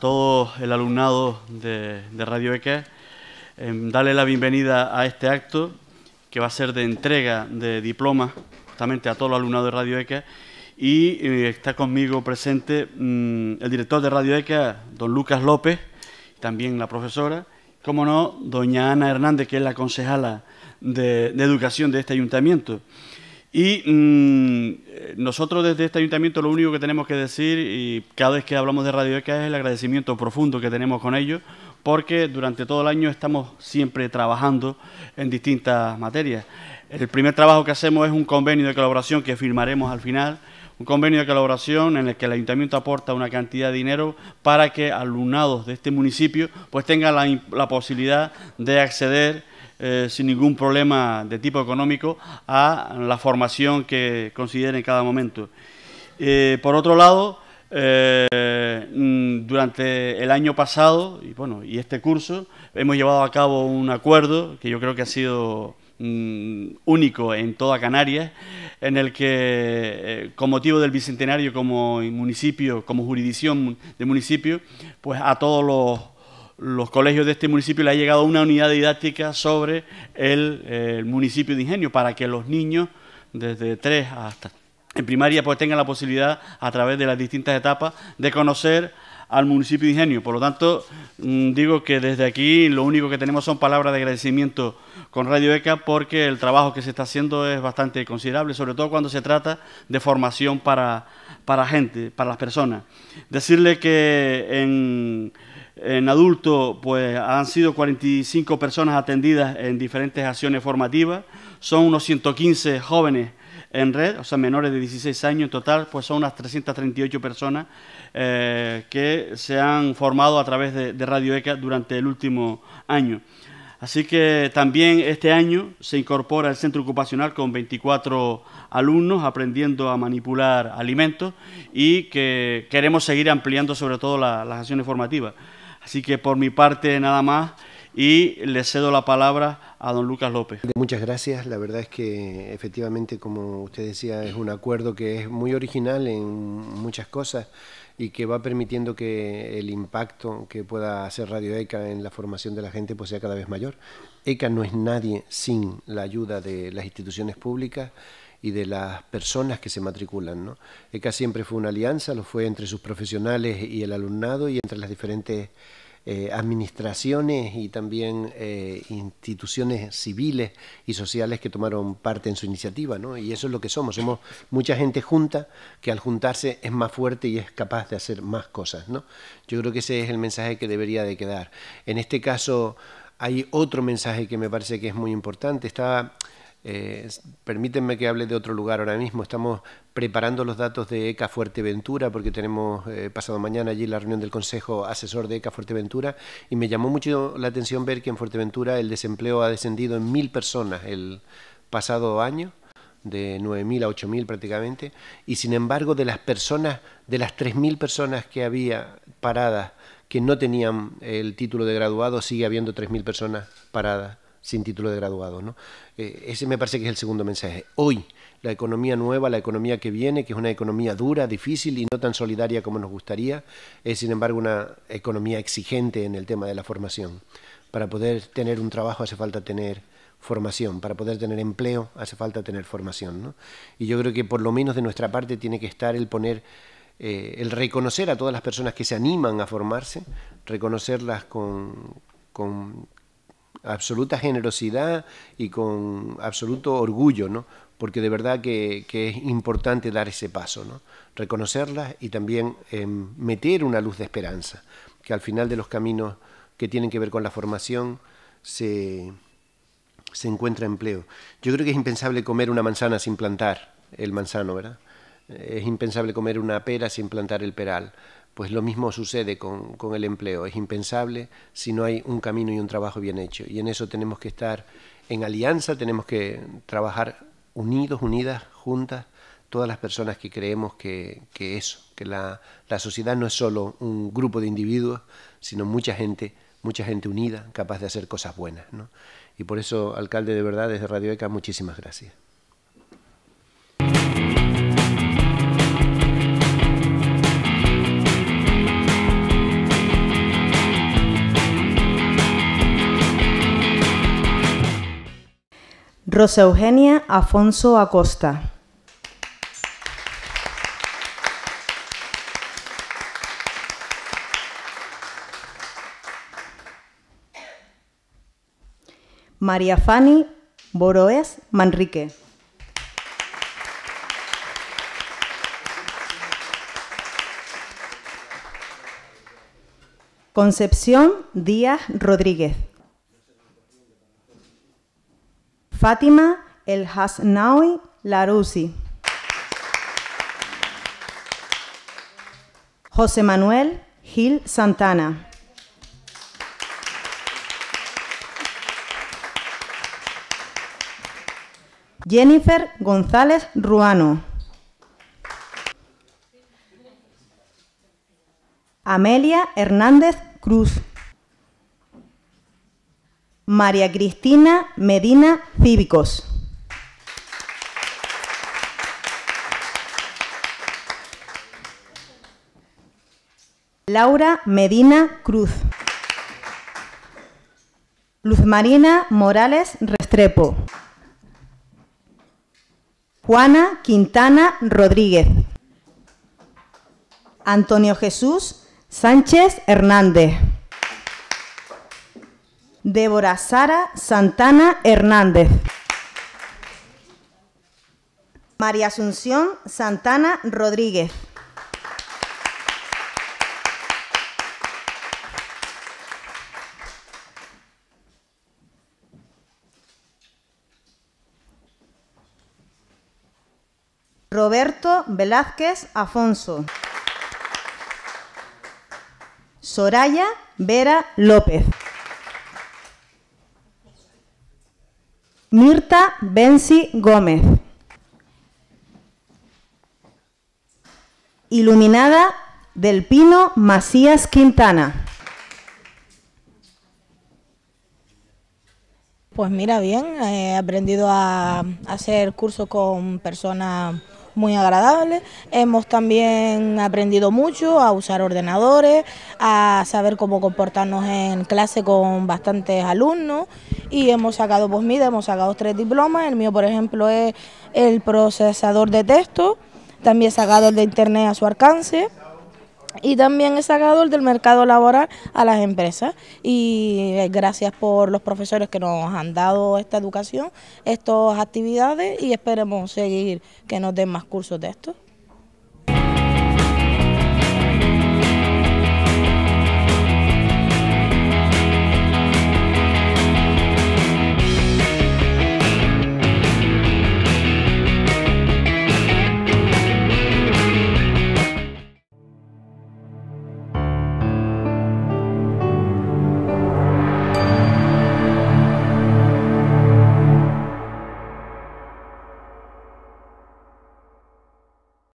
todo el alumnado de, de Radio ECA, eh, em, darle la bienvenida a este acto que va a ser de entrega de diplomas justamente a todo el alumnado de Radio ECA y eh, está conmigo presente mm, el director de Radio ECA, don Lucas López, también la profesora, como no, doña Ana Hernández, que es la concejala de Educación de este ayuntamiento. Y mm, nosotros desde este ayuntamiento lo único que tenemos que decir, y cada vez que hablamos de Radio ECA, es el agradecimiento profundo que tenemos con ellos, porque durante todo el año estamos siempre trabajando en distintas materias. El primer trabajo que hacemos es un convenio de colaboración que firmaremos al final, un convenio de colaboración en el que el ayuntamiento aporta una cantidad de dinero para que alumnados de este municipio pues tengan la, la posibilidad de acceder eh, sin ningún problema de tipo económico a la formación que consideren en cada momento. Eh, por otro lado, eh, mm, durante el año pasado y, bueno, y este curso hemos llevado a cabo un acuerdo que yo creo que ha sido mm, único en toda Canarias, en el que con motivo del Bicentenario como municipio, como jurisdicción de municipio, pues a todos los los colegios de este municipio le ha llegado una unidad didáctica sobre el, eh, municipio de Ingenio para que los niños desde 3 hasta en primaria pues tengan la posibilidad a través de las distintas etapas de conocer al municipio de Ingenio. Por lo tanto, mm, digo que desde aquí lo único que tenemos son palabras de agradecimiento con Radio ECA porque el trabajo que se está haciendo es bastante considerable, sobre todo cuando se trata de formación para, para gente, para las personas. Decirle que en en adulto, pues han sido 45 personas atendidas en diferentes acciones formativas. Son unos 115 jóvenes en red, o sea, menores de 16 años en total, pues son unas 338 personas eh, que se han formado a través de, Radio ECA durante el último año. Así que también este año se incorpora el centro ocupacional con 24 alumnos aprendiendo a manipular alimentos y que queremos seguir ampliando sobre todo las acciones formativas. Así que por mi parte nada más y le cedo la palabra a don Lucas López. Muchas gracias, la verdad es que efectivamente, como usted decía, es un acuerdo que es muy original en muchas cosas y que va permitiendo que el impacto que pueda hacer Radio ECA en la formación de la gente pues, sea cada vez mayor. ECA no es nadie sin la ayuda de las instituciones públicas y de las personas que se matriculan. ¿no? ECA siempre fue una alianza, lo fue entre sus profesionales y el alumnado y entre las diferentes eh, administraciones y también eh, instituciones civiles y sociales que tomaron parte en su iniciativa, ¿no? Y eso es lo que somos, somos mucha gente junta que al juntarse es más fuerte y es capaz de hacer más cosas, ¿no? Yo creo que ese es el mensaje que debería de quedar. En este caso hay otro mensaje que me parece que es muy importante, estaba eh, permítanme que hable de otro lugar ahora mismo. Estamos preparando los datos de ECA Fuerteventura porque tenemos eh, pasado mañana allí la reunión del Consejo Asesor de ECA Fuerteventura y me llamó mucho la atención ver que en Fuerteventura el desempleo ha descendido en mil personas el pasado año de 9.000 a 8.000 prácticamente, y sin embargo de las personas, de las 3.000 personas que había paradas que no tenían el título de graduado, sigue habiendo 3.000 personas paradas sin título de graduado. ¿no? Eh, ese me parece que es el segundo mensaje. Hoy, la economía nueva, la economía que viene, que es una economía dura, difícil y no tan solidaria como nos gustaría, es sin embargo una economía exigente en el tema de la formación. Para poder tener un trabajo hace falta tener formación, para poder tener empleo hace falta tener formación. ¿no? Y yo creo que por lo menos de nuestra parte tiene que estar el poner eh, el reconocer a todas las personas que se animan a formarse, reconocerlas con, con, absoluta generosidad y con absoluto orgullo, ¿no? porque de verdad que, es importante dar ese paso, ¿no? reconocerlas y también em, meter una luz de esperanza, que al final de los caminos que tienen que ver con la formación se, se encuentra empleo. Yo creo que es impensable comer una manzana sin plantar el manzano, ¿verdad? Es impensable comer una pera sin plantar el peral. Pues lo mismo sucede con, el empleo. Es impensable si no hay un camino y un trabajo bien hecho. Y en eso tenemos que estar en alianza, tenemos que trabajar unidos, unidas, juntas, todas las personas que creemos que, eso, que la, la sociedad no es solo un grupo de individuos, sino mucha gente, mucha gente unida, capaz de hacer cosas buenas. ¿no? Y por eso, alcalde, de verdad, desde Radio ECA, muchísimas gracias. Rosa Eugenia Afonso Acosta. María Fanny Boroes Manrique. Concepción Díaz Rodríguez. Fátima El Hasnaoui Larusi. José Manuel Gil Santana. Jennifer González Ruano. Amelia Hernández Cruz. María Cristina Medina cívicos. Laura Medina Cruz. Luz Marina Morales Restrepo. Juana Quintana Rodríguez. Antonio Jesús Sánchez Hernández. Débora Sara Santana Hernández. María Asunción Santana Rodríguez. Roberto Velázquez Afonso. Soraya Vera López. Mirta Benzi Gómez. Iluminada del Pino Macías Quintana. Pues mira, bien, he aprendido a hacer cursos con personas muy agradables. Hemos también aprendido mucho a usar ordenadores, a saber cómo comportarnos en clase con bastantes alumnos y hemos sacado mí, hemos sacado tres diplomas, el mío por ejemplo es el procesador de texto, también he sacado el de internet a su alcance y también he sacado el del mercado laboral a las empresas y eh, gracias por los profesores que nos han dado esta educación, estas actividades y esperemos seguir que nos den más cursos de esto.